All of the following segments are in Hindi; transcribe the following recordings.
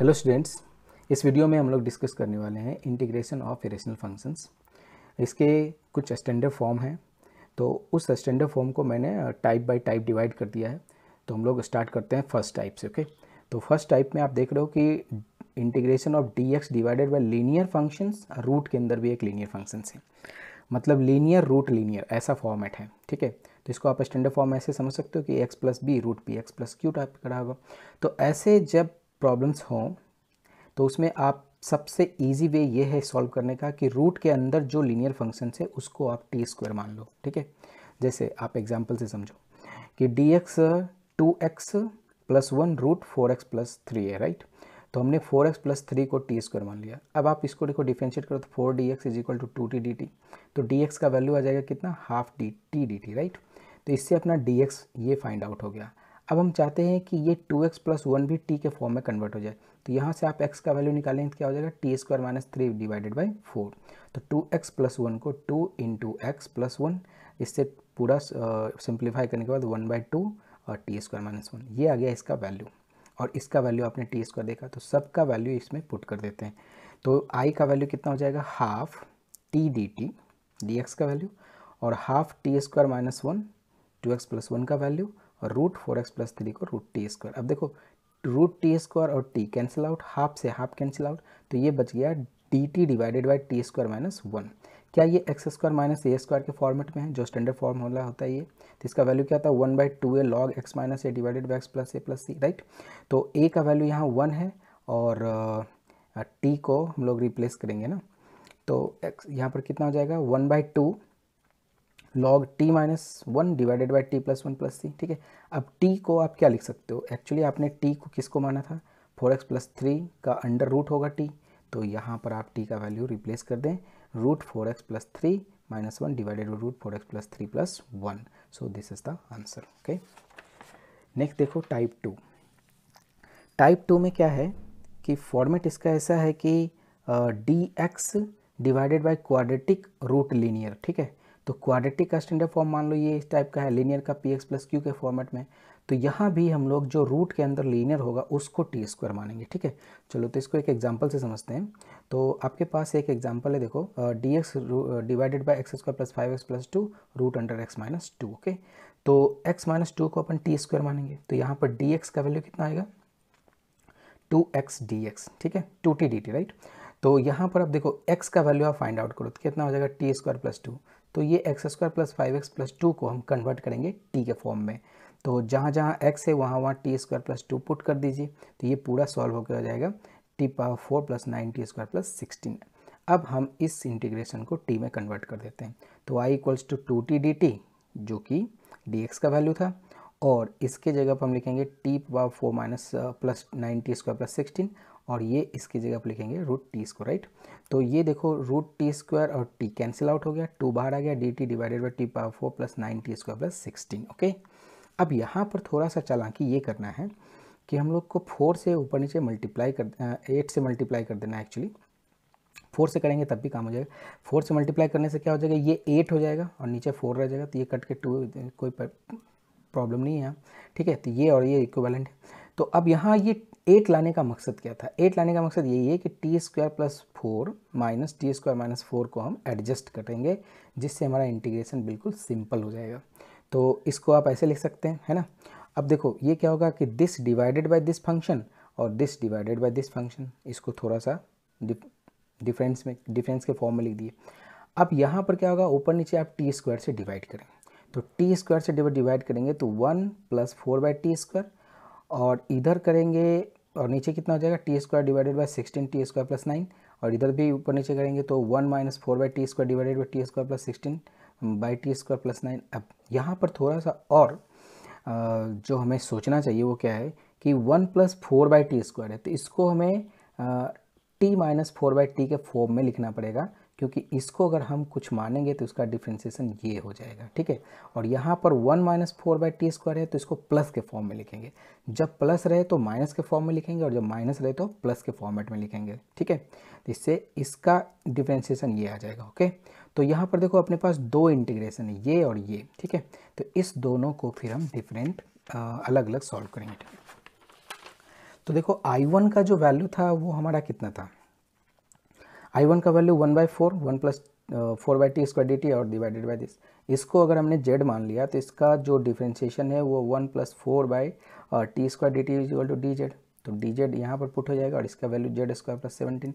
हेलो स्टूडेंट्स इस वीडियो में हम लोग डिस्कस करने वाले हैं इंटीग्रेशन ऑफ इरेशनल फंक्शंस इसके कुछ स्टैंडर्ड फॉर्म हैं तो उस स्टैंडर्ड फॉर्म को मैंने टाइप बाय टाइप डिवाइड कर दिया है तो हम लोग स्टार्ट करते हैं फर्स्ट टाइप से ओके तो फर्स्ट टाइप में आप देख रहे हो कि integration of d x divided by linear functions root के अंदर भी एक लीनियर फंक्शन है मतलब लीनियर रूट लीनियर ऐसा फॉर्मेट है ठीक है तो इसको आप स्टैंडर्ड फॉर्म ऐसे समझ सकते हो कि x plus b root p x plus q type करा होगा तो ऐसे जब प्रॉब्लम्स हों तो उसमें आप सबसे ईजी वे ये है सॉल्व करने का कि रूट के अंदर जो लीनियर फंक्शन है उसको आप टी स्क्वायर मान लो ठीक है जैसे आप एग्जाम्पल से समझो कि D x two x plus one root four x plus three है राइट तो हमने फोर एक्स प्लस थ्री को टी स्क्वायर मान लिया अब आप इसको देखो डिफ्रेंशिएट करो तो four d x is equal to two T D T तो डी एक्स का वैल्यू आ जाएगा कितना half d t D t right तो इससे अपना डी एक्स ये फाइंड आउट हो गया अब हम चाहते हैं कि ये टू एक्स प्लस वन भी टी के फॉर्म में कन्वर्ट हो जाए तो यहाँ से आप x का वैल्यू निकालेंगे तो क्या हो जाएगा T square minus three divided by four तो टू एक्स प्लस वन को two into x plus one इससे पूरा सिंप्लीफाई करने के बाद वन बाई टू और टी स्क्वायर माइनस वन ये आ गया इसका वैल्यू और इसका वैल्यू आपने टी स्क्वायर देखा तो सब का वैल्यू इसमें पुट कर देते हैं तो आई का वैल्यू कितना हो जाएगा half t D t d x का वैल्यू और half t square minus one two x plus one का वैल्यू और root four x plus three को रूट टी स्क्वायर अब देखो रूट टी स्क्वायर और टी कैंसिल आउट हाफ से हाफ कैंसिल आउट तो ये बच गया d T divided by T square minus one क्या ये x square minus a square के फॉर्मेट में है जो स्टैंडर्ड फॉर्म होता है ये तो इसका वैल्यू क्या होता है one by two A log x minus a divided by x plus a plus c right तो ए का वैल्यू यहाँ वन है और टी uh, को हम लोग रिप्लेस करेंगे ना तो एक्स यहाँ पर कितना हो जाएगा one by two log t minus one divided by T plus one plus सी ठीक है अब टी को आप क्या लिख सकते हो एक्चुअली आपने टी को किसको माना था फोर एक्स प्लस थ्री का अंडर रूट होगा टी तो यहाँ पर आप टी का वैल्यू रिप्लेस कर दें root four x plus three minus one divided by root four x plus three plus one so this is the answer okay next देखो टाइप टू टाइप टू में क्या है कि फॉर्मेट इसका ऐसा है कि D x divided by quadratic root linear ठीक है तो क्वाड्रेटिक का स्टैंडर्ड फॉर्म मान लो ये इस टाइप का है लीनियर का पी एक्स प्लस क्यू के फॉर्मेट में तो यहाँ भी हम लोग जो रूट के अंदर लीनियर होगा उसको टी स्क्वायर मानेंगे ठीक है चलो तो इसको एक एग्जाम्पल से समझते हैं तो आपके पास एक एग्जाम्पल है देखो d x divided by x square plus five x plus two root under x minus two okay तो एक्स माइनस टू को अपन टी स्क्वायर मानेंगे तो यहाँ पर डी एक्स का वैल्यू कितना आएगा टू एक्स डी एक्स ठीक है two T D t right तो यहाँ पर आप देखो एक्स का वैल्यू आप फाइंड आउट करो तो कितना हो जाएगा टी स्क्वायर प्लस टू तो ये x square plus five x plus two को हम कन्वर्ट करेंगे टी के फॉर्म में तो जहाँ जहाँ एक्स है वहाँ वहाँ t square plus two put कर दीजिए तो ये पूरा सॉल्व होकर हो जाएगा t power four plus nine t square plus sixteen अब हम इस इंटीग्रेशन को टी में कन्वर्ट कर देते हैं तो I equals to two T D t जो कि डी एक्स का वैल्यू था और इसके जगह पर हम लिखेंगे t power four minus plus nine t square plus sixteen और ये इसकी जगह आप लिखेंगे रूट टी स्क्वायर राइट तो ये देखो रूट टी स्क्वायर और टी कैंसिल आउट हो गया टू बाहर आ गया d T divided by t power four plus nine t square plus sixteen okay अब यहाँ पर थोड़ा सा चालाकी ये करना है कि हम लोग को फोर से ऊपर नीचे मल्टीप्लाई कर एट से मल्टीप्लाई कर देना एक्चुअली फोर से करेंगे तब भी काम हो जाएगा फोर से मल्टीप्लाई करने से क्या हो जाएगा ये एट हो जाएगा और नीचे फोर रह जाएगा तो ये कट के टू कोई प्रॉब्लम नहीं है ठीक है तो ये और ये इक्वलेंट है तो अब यहाँ ये एट लाने का मकसद क्या था एट लाने का मकसद यही है कि t square plus four minus T square minus four को हम एडजस्ट करेंगे जिससे हमारा इंटीग्रेशन बिल्कुल सिंपल हो जाएगा तो इसको आप ऐसे लिख सकते हैं है ना अब देखो ये क्या होगा कि this divided by this function और this divided by this function इसको थोड़ा सा डिफरेंस में डिफरेंस के फॉर्म में लिख दिए अब यहाँ पर क्या होगा ऊपर नीचे आप टी स्क्वायर से डिवाइड करें तो टी स्क्वायर से डिवाइड करेंगे तो one plus four by T square और इधर करेंगे और नीचे कितना हो जाएगा T square divided by sixteen t square plus nine और इधर भी ऊपर नीचे करेंगे तो one minus four by T square divided by T square plus sixteen by T square plus nine अब यहाँ पर थोड़ा सा और जो हमें सोचना चाहिए वो क्या है कि one plus four by T square है तो इसको हमें t minus four by t के फॉर्म में लिखना पड़ेगा क्योंकि इसको अगर हम कुछ मानेंगे तो इसका डिफ्रेंसिएशन ये हो जाएगा ठीक है और यहाँ पर one minus four by T square है तो इसको प्लस के फॉर्म में लिखेंगे जब प्लस रहे तो माइनस के फॉर्म में लिखेंगे और जब माइनस रहे तो प्लस के फॉर्मेट में लिखेंगे ठीक है तो इससे इसका डिफ्रेंसिएशन ये आ जाएगा ओके तो यहाँ पर देखो अपने पास दो इंटीग्रेशन है ये और ये ठीक है तो इस दोनों को फिर हम डिफरेंट अलग अलग सॉल्व करेंगे तो देखो आई वन का जो वैल्यू था वो हमारा कितना था आई वन का value one by four one plus four by T square D T और डिवाइडेड बाई दिस इसको अगर हमने जेड मान लिया तो इसका जो डिफ्रेंशिएशन है वो one plus four by T square D t equal to d Z तो डी जेड यहाँ पर पुट हो जाएगा और इसका value z square plus seventeen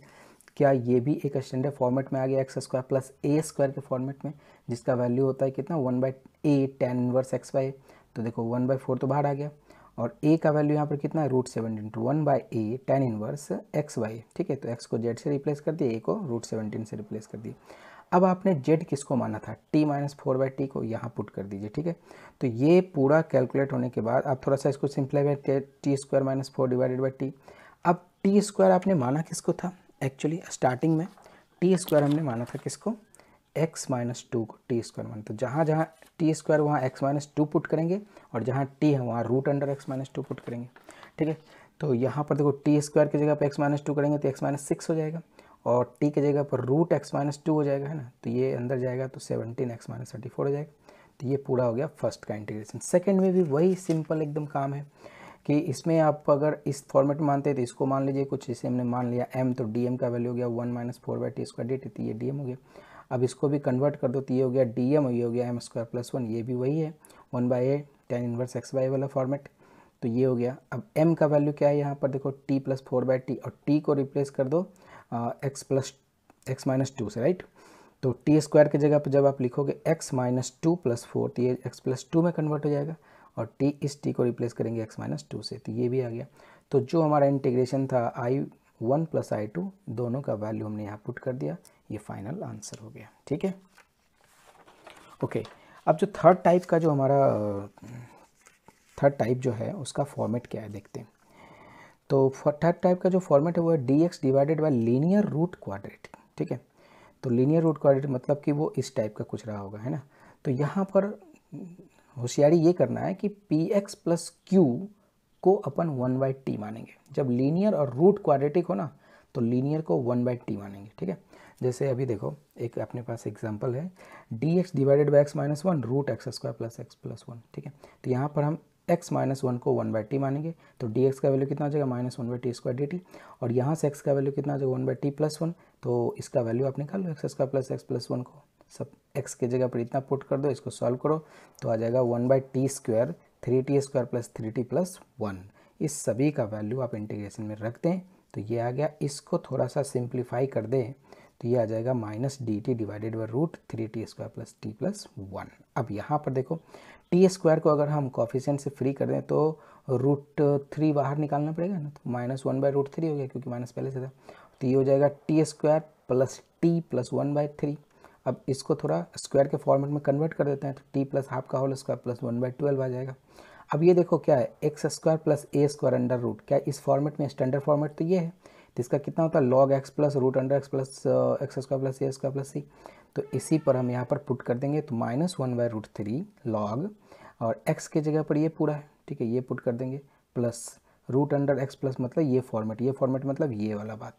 क्या ये भी एक स्टैंडर्ड फॉर्मेट में आ गया एक्स स्क्वायर प्लस ए स्क्वायर के फॉर्मेट में जिसका वैल्यू होता है कितना one by A tan inverse x by तो देखो वन बाई फोर तो बाहर आ गया और ए का वैल्यू यहाँ पर कितना है root seven into one by A tan inverse x y ठीक है तो एक्स को जेड से रिप्लेस कर दिए ए को रूट सेवनटीन से रिप्लेस कर दिए अब आपने जेड किसको माना था t minus four by t को यहाँ पुट कर दीजिए ठीक है तो ये पूरा कैलकुलेट होने के बाद आप थोड़ा सा इसको सिंप्लाई हैं T square minus four divided by T अब टी स्क्वायर आपने माना किसको था एक्चुअली स्टार्टिंग में टी स्क्वायर हमने माना था किसको एक्स माइनस टू को टी स्क्वायर मान तो जहाँ जहाँ टी स्क्वायर वहाँ एक्स माइनस टू पुट करेंगे और जहाँ टी है वहाँ root under x minus two put करेंगे ठीक है तो यहाँ पर देखो टी स्क्वायर तो की जगह पर एक्स माइनस टू करेंगे तो एक्स माइनस सिक्स हो जाएगा और टी की जगह पर रूट एक्स माइनस टू हो जाएगा है ना तो ये अंदर जाएगा तो seventeen X minus thirty four हो जाएगा तो ये पूरा हो गया फर्स्ट का इंटीग्रेशन सेकेंड में भी वही सिंपल एकदम काम है कि इसमें आप अगर इस फॉर्मेट मानते हैं तो इसको मान लीजिए कुछ इसे हमने मान लिया एम तो dm का वैल्यू हो गया one minus four by T square D T तो ये डी एम हो गया अब इसको भी कन्वर्ट कर दो तो ये हो गया डी एम ये हो गया एम स्क्वायर प्लस वन ये भी वही है one by A tan inverse X by वाला फॉर्मेट तो ये हो गया अब एम का वैल्यू क्या है यहाँ पर देखो T plus four by T और टी को रिप्लेस कर दो X plus X minus two से राइट तो टी स्क्वायर की जगह पर जब आप लिखोगे X minus two plus four तो ये एक्स प्लस टू में कन्वर्ट हो जाएगा और टी इस टी को रिप्लेस करेंगे एक्स माइनस टू से तो ये भी आ गया तो जो हमारा इंटीग्रेशन था I one plus I two दोनों का वैल्यू हमने यहाँ पुट कर दिया ये फाइनल आंसर हो गया ठीक है ओके अब जो थर्ड टाइप का जो हमारा थर्ड टाइप जो है उसका फॉर्मेट क्या है देखते हैं तो थर्ड टाइप का जो फॉर्मेट है वो है D x divided by linear root quadratic ठीक है तो लीनियर रूट क्वाड्रेट मतलब कि वो इस टाइप का कुछ रहा होगा है ना तो यहाँ पर होशियारी ये करना है कि पी एक्स प्लस क्यू को अपन वन बाई टी मानेंगे जब लीनियर और रूट क्वाड्रेटिक हो ना तो लीनियर को वन बाई टी मानेंगे ठीक है जैसे अभी देखो एक अपने पास एग्जाम्पल है D x divided by X minus one root X square plus X plus one ठीक है तो यहाँ पर हम एक्स माइनस वन को वन बाई टी मानेंगे तो डी एक्स का वैल्यू कितना आ जाएगा minus one by T square D T और यहाँ से एक्स का वैल्यू कितना आ जाएगा one by T plus one तो इसका वैल्यू आप निकाल लो X square plus X plus one को सब एक्स की जगह पर इतना पुट कर दो इसको सॉल्व करो तो आ जाएगा one by T square three T square plus three T plus one इस सभी का वैल्यू आप इंटीग्रेशन में रख दें तो ये आ गया इसको थोड़ा सा सिंप्लीफाई कर दें तो ये आ जाएगा minus D T divided by root three T square plus T plus one अब यहाँ पर देखो टी स्क्वायर को अगर हम कॉफिशेंट से फ्री कर दें तो रूट थ्री बाहर निकालना पड़ेगा ना तो minus one by root three हो गया क्योंकि माइनस पहले से था तो ये हो जाएगा T square plus T plus one by three अब इसको थोड़ा स्क्वायर के फॉर्मेट में कन्वर्ट कर देते हैं तो टी प्लस हाफ का whole square plus one by twelve आ जाएगा अब ये देखो क्या है एक्स स्क्वायर प्लस ए स्क्वायर अंडर रूट क्या इस फॉर्मेट में स्टैंडर्ड फॉर्मेट तो ये है तो इसका कितना होता है log X plus root under X plus X square plus ए स्क्वायर प्लस सी तो इसी पर हम यहाँ पर पुट कर देंगे तो minus one by root three log और एक्स के जगह पर ये पूरा है ठीक है ये पुट कर देंगे plus root under X plus मतलब ये फॉर्मेट ये फॉर्मेट मतलब ये वाला बात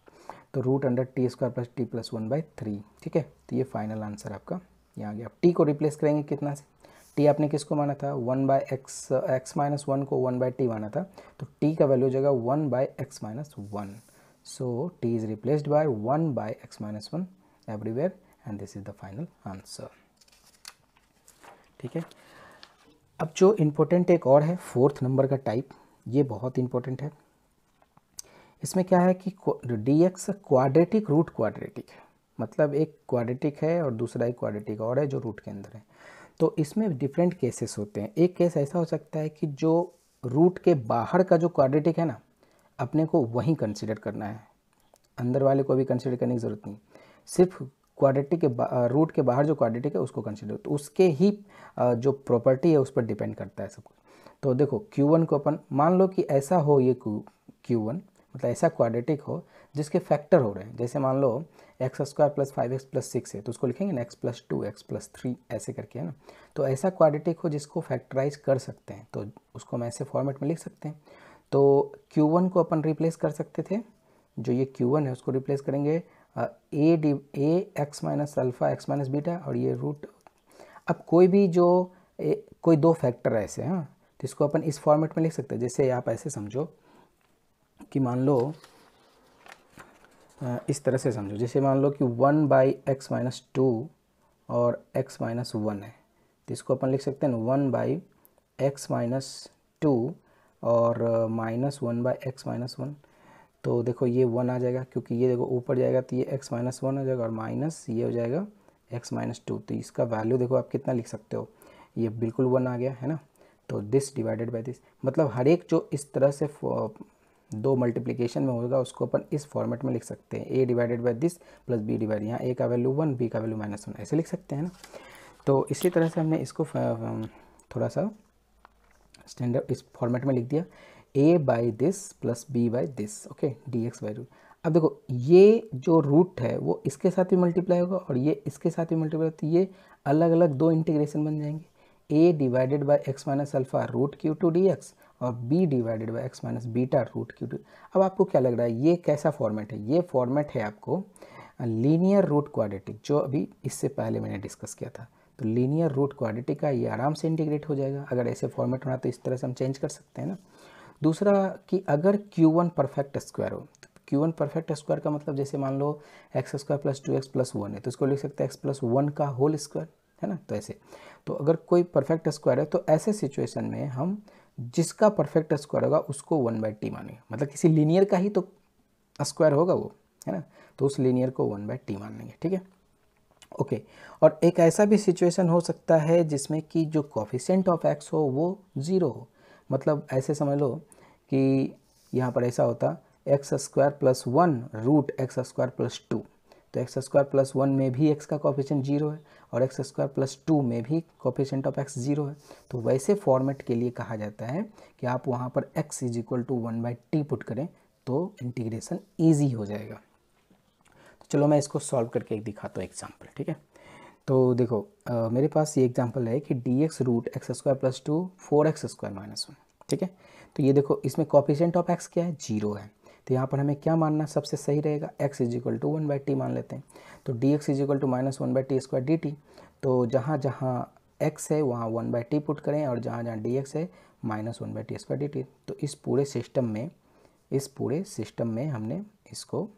तो root under T square plus T plus one by three ठीक है तो ये फाइनल आंसर आपका यहाँ आ गया अब टी को रिप्लेस करेंगे कितना से टी आपने किसको माना था one by X X minus one को वन बाय टी माना था तो टी का वैल्यू हो जाएगा one by X minus one so T is replaced by one by X minus one everywhere and this is the final answer ठीक है अब जो इम्पोर्टेंट एक और है फोर्थ नंबर का टाइप ये बहुत इंपॉर्टेंट है इसमें क्या है कि D X quadratic root quadratic है मतलब एक क्वाड्रेटिक है और दूसरा एक क्वाड्रेटिक और है जो रूट के अंदर है तो इसमें डिफरेंट केसेस होते हैं एक केस ऐसा हो सकता है कि जो रूट के बाहर का जो क्वाड्रेटिक है ना अपने को वहीं कंसिडर करना है अंदर वाले को भी कंसिडर करने की ज़रूरत नहीं सिर्फ क्वाड्रेटिक के रूट के बाहर जो क्वाड्रेटिक है उसको कंसिडर तो उसके ही जो प्रॉपर्टी है उस पर डिपेंड करता है सब कुछ तो देखो Q1 को अपन मान लो कि ऐसा हो ये Q1 मतलब ऐसा क्वाड्रेटिक हो जिसके फैक्टर हो रहे हैं जैसे मान लो X square plus five x plus six है तो उसको लिखेंगे ना X plus two x plus three ऐसे करके है ना तो ऐसा क्वाड्रेटिक हो जिसको फैक्टराइज कर सकते हैं तो उसको हम ऐसे फॉर्मेट में लिख सकते हैं तो क्यू वन को अपन रिप्लेस कर सकते थे जो ये क्यू वन है उसको रिप्लेस करेंगे A D A X minus alpha X minus beta और ये रूट अब कोई भी जो ए, कोई दो फैक्टर ऐसे हैं हाँ, तो इसको अपन इस फॉर्मेट में लिख सकते हैं जैसे आप ऐसे समझो कि मान लो इस तरह से समझो जैसे मान लो कि one by X minus two और एक्स माइनस वन है तो इसको अपन लिख सकते हैं one by X minus two और minus one by X minus one तो देखो ये वन आ जाएगा क्योंकि ये देखो ऊपर जाएगा तो ये एक्स माइनस वन हो जाएगा और माइनस ये हो जाएगा एक्स माइनस टू तो इसका वैल्यू देखो आप कितना लिख सकते हो ये बिल्कुल वन आ गया है ना तो दिस डिवाइडेड बाय दिस मतलब हर एक जो इस तरह से दो मल्टीप्लिकेशन में होगा उसको अपन इस फॉर्मेट में लिख सकते हैं A divided by this plus B divide यहाँ ए का वैल्यू वन बी का वैल्यू माइनस वन ऐसे लिख सकते हैं ना तो इसी तरह से हमने इसको थोड़ा सा स्टैंडर्ड इस फॉर्मेट में लिख दिया A by this plus B by this okay D X by root अब देखो ये जो रूट है वो इसके साथ भी मल्टीप्लाई होगा और ये इसके साथ भी मल्टीप्लाई है ये अलग अलग दो इंटीग्रेशन बन जाएंगे A divided by X minus alpha root Q two D X और b divided by X minus beta root Q two अब आपको क्या लग रहा है ये कैसा फॉर्मेट है ये फॉर्मेट है आपको लीनियर रूट क्वाड्रेटिक जो अभी इससे पहले मैंने डिस्कस किया था तो लीनियर रूट क्वाड्रेटिक का ये आराम से इंटीग्रेट हो जाएगा अगर ऐसे फॉर्मेट होना तो इस तरह से हम चेंज कर सकते हैं ना दूसरा कि अगर Q1 परफेक्ट स्क्वायर हो तो Q1 परफेक्ट स्क्वायर का मतलब जैसे मान लो X square plus two x plus one है तो इसको लिख सकते हैं एक्स प्लस वन का होल स्क्वायर है ना तो ऐसे तो अगर कोई परफेक्ट स्क्वायर है तो ऐसे सिचुएशन में हम जिसका परफेक्ट स्क्वायर होगा उसको वन बाई टी मानेंगे मतलब किसी लीनियर का ही तो स्क्वायर होगा वो है ना तो उस लीनियर को वन बाई टी मान लेंगे ठीक है ओके और एक ऐसा भी सिचुएशन हो सकता है जिसमें कि जो कॉफिशेंट ऑफ एक्स हो वो ज़ीरो हो मतलब ऐसे समझ लो कि यहाँ पर ऐसा होता X square plus one root X square plus two तो एक्स स्क्वायर प्लस वन में भी एक्स का कॉफिशेंट जीरो है और एक्स स्क्वायर प्लस टू में भी कॉफिशेंट ऑफ एक्स जीरो है तो वैसे फॉर्मेट के लिए कहा जाता है कि आप वहाँ पर X is equal to one by T put करें तो इंटीग्रेशन ईजी हो जाएगा तो चलो मैं इसको सॉल्व करके एक दिखाता हूँ एग्जाम्पल ठीक है तो देखो आ, मेरे पास ये एग्जाम्पल है कि D X root X square plus two four X square minus one ठीक है तो ये देखो इसमें कॉफिशेंट ऑफ एक्स क्या है जीरो है तो यहाँ पर हमें क्या मानना सबसे सही रहेगा X is equal to one by T मान लेते हैं तो D x is equal to minus one by T square D T तो जहाँ जहाँ एक्स है वहाँ वन बाई टी पुट करें और जहाँ जहाँ डी एक्स है minus one by T square D T तो इस पूरे सिस्टम में इस पूरे सिस्टम में हमने इसको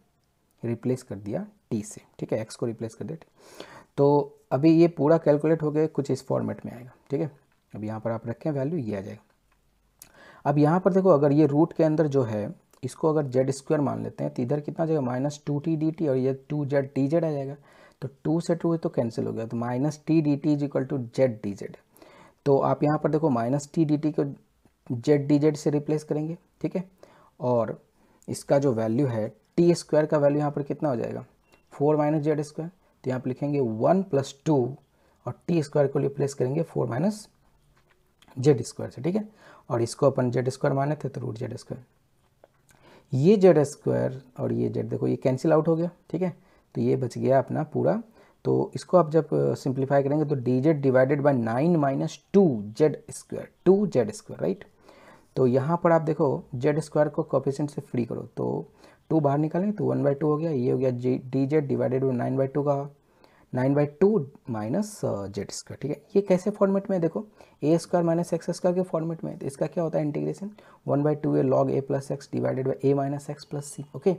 रिप्लेस कर दिया टी से ठीक है एक्स को रिप्लेस कर दिया तो अभी ये पूरा कैलकुलेट हो गया कुछ इस फॉर्मेट में आएगा ठीक है अब यहाँ पर आप रखें वैल्यू ये आ जाएगा अब यहाँ पर देखो अगर ये रूट के अंदर जो है इसको अगर जेड स्क्वायर मान लेते हैं तो इधर कितना जाएगा minus two T D T और ये टू जेड टी जेड आ जाएगा तो टू से टू तो कैंसिल हो गया तो minus T D T is equal to Z D Z तो आप यहाँ पर देखो माइनस टी डी टी को जेड डी जेड से रिप्लेस करेंगे ठीक है और इसका जो वैल्यू है टी स्क्वायर का वैल्यू यहाँ पर कितना हो जाएगा फोर माइनस जेड स्क्वायर तो यहाँ पर लिखेंगे वन प्लस टू और टी स्क्वायर को रिप्लेस करेंगे फोर माइनस जेड स्क्वायर से ठीक है और इसको अपन जेड स्क्वायर माने थे तो रूट जेड स्क्वायर ये जेड स्क्वायर और ये जेड देखो ये कैंसिल आउट हो गया ठीक है तो ये बच गया अपना पूरा तो इसको आप जब सिंप्लीफाई करेंगे तो D Z divided by nine minus two Z square two Z square right तो यहाँ पर आप देखो जेड स्क्वायर को कॉपिशेंट से फ्री करो तो टू बाहर निकालें तो वन बाई टू हो गया ये हो गया जी D Z divided by nine by two का nine by two minus Z square ठीक है ये कैसे फॉर्मेट में है देखो A square minus X square के फॉर्मेट में तो इसका क्या होता है integration one by two A log A plus X divided by A minus X plus C okay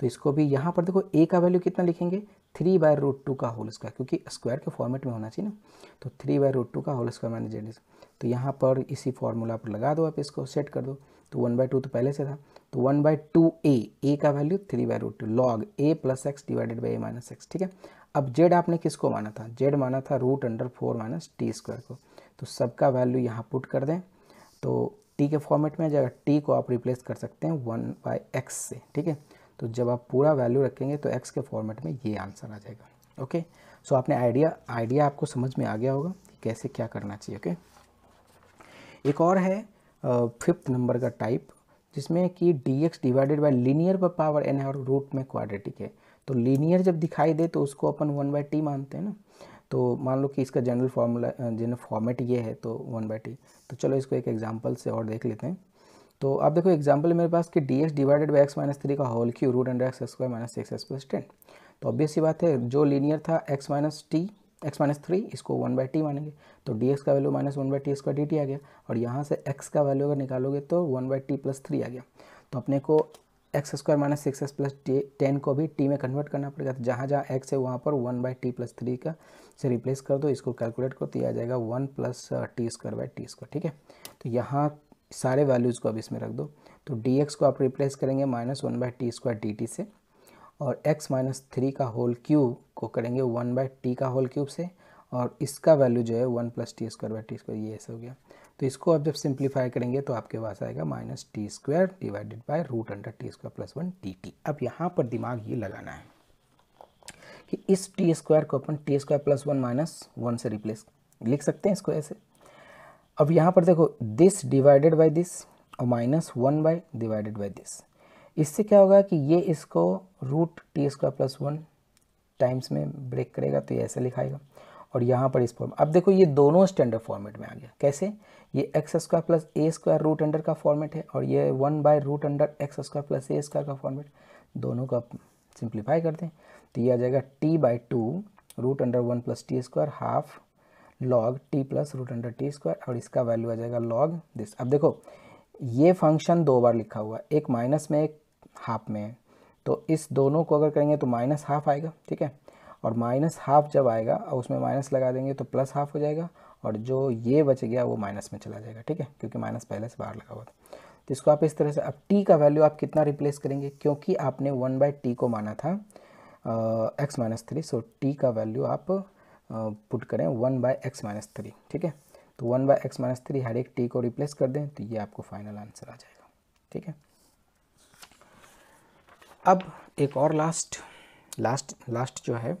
तो इसको भी यहाँ पर देखो ए का वैल्यू कितना लिखेंगे थ्री बाय रूट टू का होल स्क्वायर क्योंकि स्क्वायर के फॉर्मेट में होना चाहिए ना तो थ्री बाय रूट टू का होल स्क्वायर माइनस जेड तो यहाँ पर इसी फॉर्मूला पर लगा दो आप इसको सेट कर दो तो वन बाई टू तो पहले से था तो one by two A A का value three by root two log A plus X divided by A minus X ठीक है अब जेड आपने किसको माना था जेड माना था root under four minus T square को तो सबका वैल्यू यहाँ पुट कर दें तो टी के फॉर्मेट में आ जाएगा टी को आप रिप्लेस कर सकते हैं वन बाई एक्स से ठीक है तो जब आप पूरा वैल्यू रखेंगे तो एक्स के फॉर्मेट में ये आंसर आ जाएगा ओके सो आपने आइडिया आइडिया आपको समझ में आ गया होगा कैसे क्या करना चाहिए ओके एक और है फिफ्थ नंबर का टाइप जिसमें कि D x divided by linear पर पावर एन है और रूट में क्वाड्रेटिक है तो लीनियर जब दिखाई दे तो उसको अपन वन बाई टी मानते हैं ना तो मान लो कि इसका जनरल फार्मूला जनरल फॉर्मेट ये है तो वन बाई टी तो चलो इसको एक एग्जाम्पल से और देख लेते हैं तो आप देखो एग्जाम्पल मेरे पास कि D x divided by X minus three का whole cube root under X square minus X X plus ten तो ऑब्वियस ही बात है जो लीनियर था X minus T X minus three इसको वन बाई टी मानेंगे तो डी एक्स का value minus one by T square D T आ गया और यहाँ से एक्स का वैल्यू अगर निकालोगे तो one by T plus three आ गया तो अपने को X square minus six X plus ten को भी टी में कन्वर्ट करना पड़ेगा तो जहाँ जहाँ एक्स है वहाँ पर one by T plus three का से रिप्लेस कर दो इसको कैलकुलेट करो तो यह आ जाएगा one plus T square by T square ठीक है तो यहाँ सारे वैल्यूज़ को अब इसमें रख दो तो डी को आप रिप्लेस करेंगे minus one by T square D T से और एक्स माइनस थ्री का होल क्यूब को करेंगे वन बाई टी का होल क्यूब से और इसका वैल्यू जो है one plus T square by T square ये ऐसा हो गया तो इसको आप जब सिंप्लीफाई करेंगे तो आपके पास आएगा minus T square divided by root under T square plus one T T अब यहाँ पर दिमाग ये लगाना है कि इस टी स्क्वायर को अपन T square plus one minus one से रिप्लेस लिख सकते हैं इसको ऐसे अब यहाँ पर देखो दिस डिवाइडेड बाई दिस और minus one by divided by this इससे क्या होगा कि ये इसको root T square plus one times में ब्रेक करेगा तो ये ऐसे लिखाएगा और यहाँ पर इस फॉर्म अब देखो ये दोनों स्टैंडर्ड फॉर्मेट में आ गया कैसे ये एक्स स्क्वायर प्लस ए स्क्वायर रूट अंडर का फॉर्मेट है और ये one by root under X square plus A square का फॉर्मेट दोनों का सिंप्लीफाई करते हैं तो ये आ जाएगा T by two root under one plus T square half log T plus root under T square और इसका वैल्यू आ जाएगा लॉग दिस अब देखो ये फंक्शन दो बार लिखा हुआ एक माइनस में एक हाफ में है तो इस दोनों को अगर करेंगे तो माइनस हाफ आएगा ठीक है और माइनस हाफ जब आएगा उसमें माइनस लगा देंगे तो प्लस हाफ हो जाएगा और जो ये बच गया वो माइनस में चला जाएगा ठीक है क्योंकि माइनस पहले से बाहर लगा हुआ था तो इसको आप इस तरह से अब टी का वैल्यू आप कितना रिप्लेस करेंगे क्योंकि आपने वन बाई टी को माना था X minus three so T का वैल्यू आप पुट करें one by X minus three ठीक है तो one by X minus three हर एक टी को रिप्लेस कर दें तो ये आपको फाइनल आंसर आ जाएगा ठीक है अब एक और लास्ट लास्ट लास्ट जो है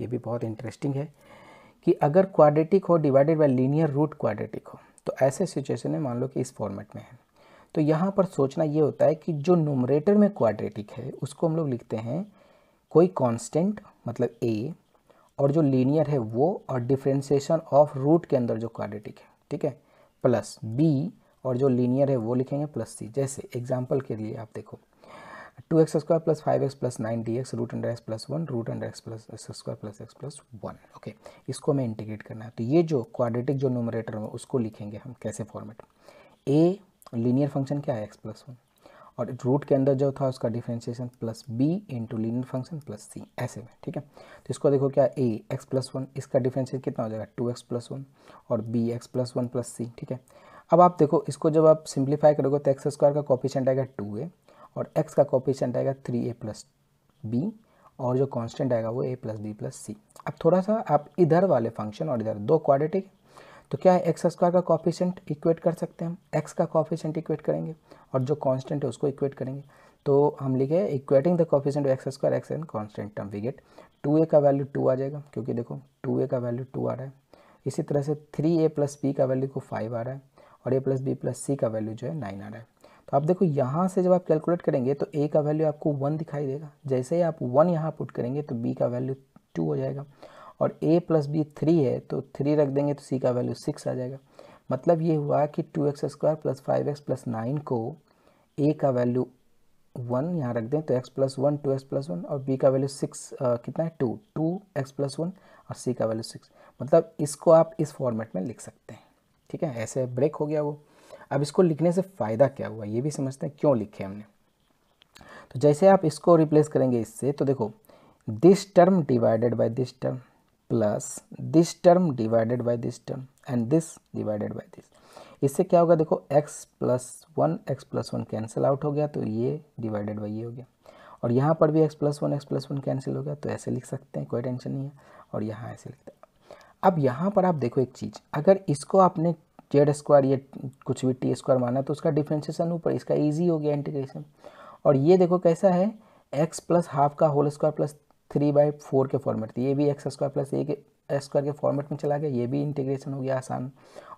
ये भी बहुत इंटरेस्टिंग है कि अगर क्वाड्रेटिक हो divided by linear root quadratic हो तो ऐसे सिचुएशन में मान लो कि इस फॉर्मेट में है तो यहाँ पर सोचना ये होता है कि जो नोमरेटर में क्वाड्रेटिक है उसको हम लोग लिखते हैं कोई कांस्टेंट मतलब ए और जो लीनियर है वो और डिफ्रेंसीशन ऑफ रूट के अंदर जो क्वाड्रेटिक है ठीक है प्लस बी और जो लीनियर है वो लिखेंगे प्लस सी जैसे एग्जाम्पल के लिए आप देखो two X square plus five x plus nine D X root under X plus one root under X plus X square plus X plus one okay इसको हमें इंटीग्रेट करना है तो ये जो क्वाड्रेटिक जो नोमरेटर है उसको लिखेंगे हम कैसे फॉर्मेट ए लीनियर फंक्शन क्या है एक्स प्लस वन और रूट के अंदर जो था उसका differentiation plus B into linear function plus C ऐसे में ठीक है तो इसको देखो क्या ए एक्स प्लस वन इसका डिफ्रेंशिएशन कितना हो जाएगा टू एक्स प्लस वन और B X plus one plus सी ठीक है अब आप देखो इसको जब आप सिंप्लीफाई करोगे तो एक्स स्क्वायर का कॉपिशेंट आएगा टू ए और एक्स का कोपिशेंट आएगा थ्री ए प्लस बी और जो कांस्टेंट आएगा वो A plus B plus C अब थोड़ा सा आप इधर वाले फंक्शन और इधर दो क्वाड्रेटिक तो क्या है एक्स स्क्वायर का कॉफिशेंट इक्वेट कर सकते हैं हम एक्स का कॉफिशेंट इक्वेट करेंगे और जो कॉन्स्टेंट है उसको इक्वेट करेंगे तो हम लिखे equating the coefficient X square X and constant term we get two A का वैल्यू टू आ जाएगा क्योंकि देखो टू ए का वैल्यू टू आ रहा है इसी तरह से थ्री ए प्लस बी का वैल्यू को फाइव आ रहा है और A plus B plus C का वैल्यू जो है नाइन आ रहा है तो आप देखो यहाँ से जब आप कैलकुलेट करेंगे तो ए का वैल्यू आपको वन दिखाई देगा जैसे ही आप वन यहाँ पुट करेंगे तो बी का वैल्यू टू हो जाएगा और ए प्लस बी थ्री है तो थ्री रख देंगे तो सी का वैल्यू सिक्स आ जाएगा मतलब ये हुआ कि two X square plus five x plus nine को ए का वैल्यू वन यहाँ रख दें तो X plus one two x plus one और बी का वैल्यू सिक्स कितना है two two x plus one और सी का वैल्यू सिक्स मतलब इसको आप इस फॉर्मेट में लिख सकते हैं ठीक है ऐसे ब्रेक हो गया वो अब इसको लिखने से फ़ायदा क्या हुआ ये भी समझते हैं क्यों लिखे हमने तो जैसे आप इसको रिप्लेस करेंगे इससे तो देखो this term divided by this term plus this term divided by this term and this divided by this इससे क्या होगा देखो x plus one X plus one cancel out हो गया तो ये डिवाइडेड बाई ये हो गया और यहाँ पर भी x plus one X plus one cancel हो गया तो ऐसे लिख सकते हैं कोई टेंशन नहीं है और यहाँ ऐसे लिखते हैं अब यहाँ पर आप देखो एक चीज़ अगर इसको आपने जेड स्क्वायर ये कुछ भी टी स्क्वायर माना तो उसका डिफ्रेंशिएशन ऊपर इसका ईजी हो गया इंटीग्रेशन और ये देखो कैसा है एक्स प्लस हाफ का whole square plus three by four के फॉर्मेट ये भी एक्स स्क्वायर प्लस ए के स्क्वायर के फॉर्मेट में चला गया ये भी इंटीग्रेशन हो गया आसान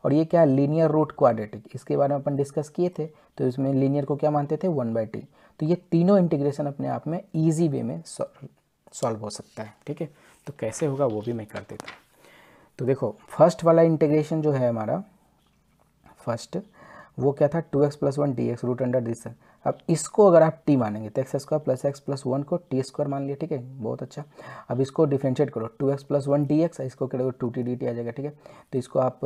और ये क्या लीनियर रूट क्वाड्रेटिक इसके बारे में अपन डिस्कस किए थे तो इसमें लीनियर को क्या मानते थे वन बाई टी तो ये तीनों इंटीग्रेशन अपने आप में ईजी वे में सॉल्व हो सकता है ठीक है तो कैसे होगा वो भी मैं कर देता हूँ तो देखो फर्स्ट वाला इंटीग्रेशन जो है हमारा फर्स्ट वो क्या था two x plus one D X root under this अब इसको अगर आप टी मानेंगे तो X square plus X plus one को टी स्क्वायर मान लिया ठीक है बहुत अच्छा अब इसको डिफ्रेंशिएट करो two x plus one D X इसको क्या टू टी डी टी आ जाएगा ठीक है तो इसको आप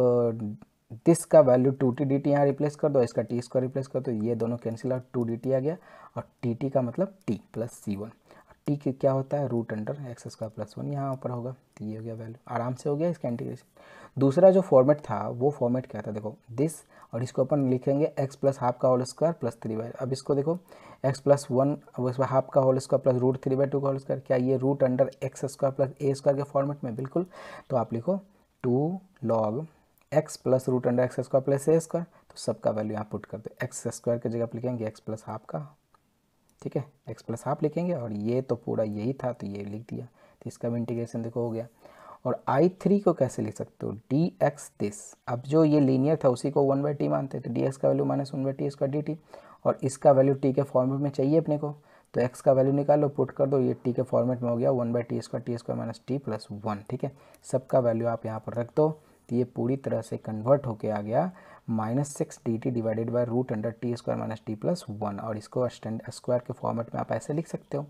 दिस का value two T D T यहाँ रिप्लेस कर दो इसका टी स्क्वायर रिप्लेस कर दो ये दोनों cancel out two D T आ गया और टी टी का मतलब T plus C one T क्या होता है root under X square plus one यहाँ ऊपर होगा तो ये हो गया वैल्यू आराम से हो गया इसका इंटीग्रेशन दूसरा जो फॉर्मेट था वो फॉर्मेट क्या था देखो दिस और इसको अपन लिखेंगे एक्स प्लस हाफ का whole square plus three by अब इसको देखो एक्स प्लस वन अब इसमें हाफ का whole square plus root three by two का होल स्क्वायर क्या ये root under X square plus ए स्क्वायर के फॉर्मेट में बिल्कुल तो आप लिखो two log X plus root under X square plus ए स्क्वायर तो सबका वैल्यू यहाँ पुट कर दो एक्स स्क्वायर की जगह आप लिखेंगे एक्स प्लस हाफ का ठीक है एक्स प्लस हाफ लिखेंगे और ये तो पूरा यही था तो ये लिख दिया तो इसका भी इंटीग्रेशन देखो हो गया और आई थ्री को कैसे लिख सकते हो डी एक्स दिस अब जो ये लीनियर था उसी को वन बाई टी मानते तो डी एक्स का value minus one by T इसका डी टी और इसका वैल्यू टी के फॉर्मेट में चाहिए अपने को तो एक्स का वैल्यू निकालो पुट कर दो ये टी के फॉर्मेट में हो गया one by T square T square minus T plus one ठीक है सबका वैल्यू आप यहाँ पर रख दो तो ये पूरी तरह से कन्वर्ट होके आ गया minus six D T divided by root under T square minus T plus one और इसको स्क्वायर के फॉर्मेट में आप ऐसे लिख सकते हो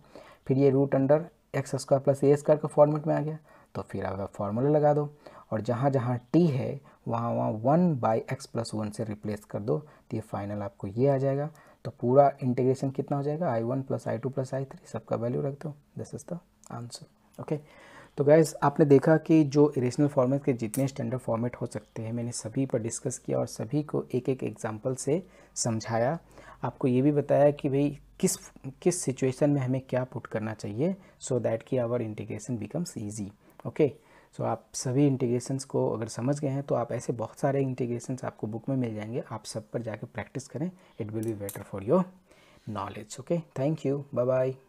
फिर ये root under X square plus ए स्क्वायर के फॉर्मेट में आ गया तो फिर आप फार्मूला लगा दो और जहाँ जहाँ टी है वहाँ वहाँ one by x plus one से रिप्लेस कर दो तो ये फाइनल आपको ये आ जाएगा तो पूरा इंटीग्रेशन कितना हो जाएगा I one plus I two plus I three सबका वैल्यू रख दो this is the answer okay तो गाइज़ आपने देखा कि जो इरेशनल फॉर्मेट के जितने स्टैंडर्ड फॉर्मेट हो सकते हैं मैंने सभी पर डिस्कस किया और सभी को एक एक एग्जाम्पल से समझाया आपको ये भी बताया कि भाई किस किस सिचुएशन में हमें क्या पुट करना चाहिए सो दैट कि our integration becomes easy okay so आप सभी इंटीग्रेशंस को अगर समझ गए हैं तो आप ऐसे बहुत सारे इंटीग्रेशंस आपको बुक में मिल जाएंगे आप सब पर जाके प्रैक्टिस करें it will be better for your knowledge okay thank you bye bye